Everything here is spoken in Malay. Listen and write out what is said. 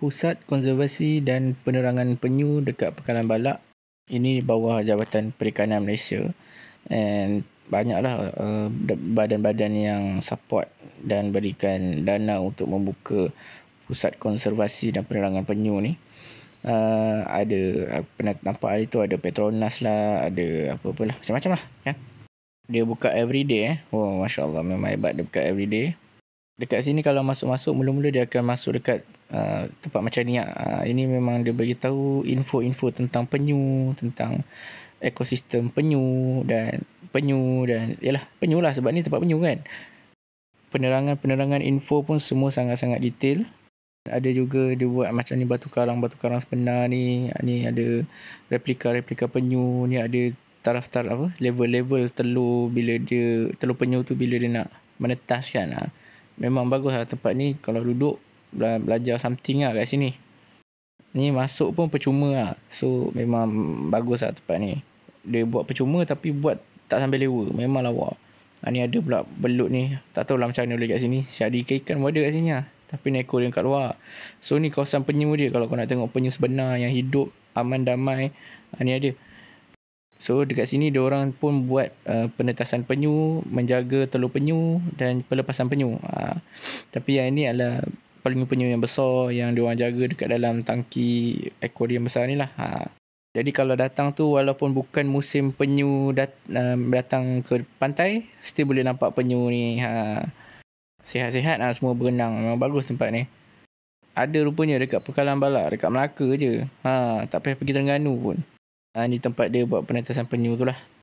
Pusat Konservasi dan Penerangan Penyu dekat Pekalan Balak ini di bawah Jabatan Perikanan Malaysia and banyaklah uh, badan-badan yang support dan berikan dana untuk membuka pusat konservasi dan penerangan penyu ni. Uh, ada pernah nampak hari tu ada Petronas lah, ada apa-apalah, macam-macam lah kan. Dia buka everyday eh. Oh, Masya Allah memang hebat dia buka everyday. Dekat sini kalau masuk-masuk, mula-mula dia akan masuk dekat Ah, tempat macam ni uh, ini memang dia bagi tahu info-info tentang penyu tentang ekosistem penyu dan penyu dan yalah penyu lah sebab ni tempat penyu kan penerangan-penerangan info pun semua sangat-sangat detail ada juga dia buat macam ni batu karang batu karang sebenar ni ah, ni ada replika-replika penyu ni ada taraf-taraf apa level-level telur bila dia telur penyu tu bila dia nak menetas kan memang bagus lah tempat ni kalau duduk belajar something lah kat sini. Ni masuk pun percuma lah. So memang bagus lah tempat ni. Dia buat percuma tapi buat tak sampai lewa. Memang lawa. Ha, ah, ni ada pula belut ni. Tak tahu lah macam mana boleh kat sini. Si ada ikan pun ada kat sini lah. Tapi neko dia kat luar. So ni kawasan penyu dia. Kalau kau nak tengok penyu sebenar yang hidup aman damai. Ha, ni ada. So dekat sini dia orang pun buat uh, penetasan penyu, menjaga telur penyu dan pelepasan penyu. Uh, tapi yang ini adalah paling penyu yang besar yang diorang jaga dekat dalam tangki aquarium besar ni lah. Ha. Jadi kalau datang tu walaupun bukan musim penyu dat, uh, datang ke pantai, still boleh nampak penyu ni. Ha. Sihat-sihat lah semua berenang. Memang bagus tempat ni. Ada rupanya dekat Pekalan Balak, dekat Melaka je. Ha, tak payah pergi Terengganu pun. Ha, ni tempat dia buat penetasan penyu tu lah.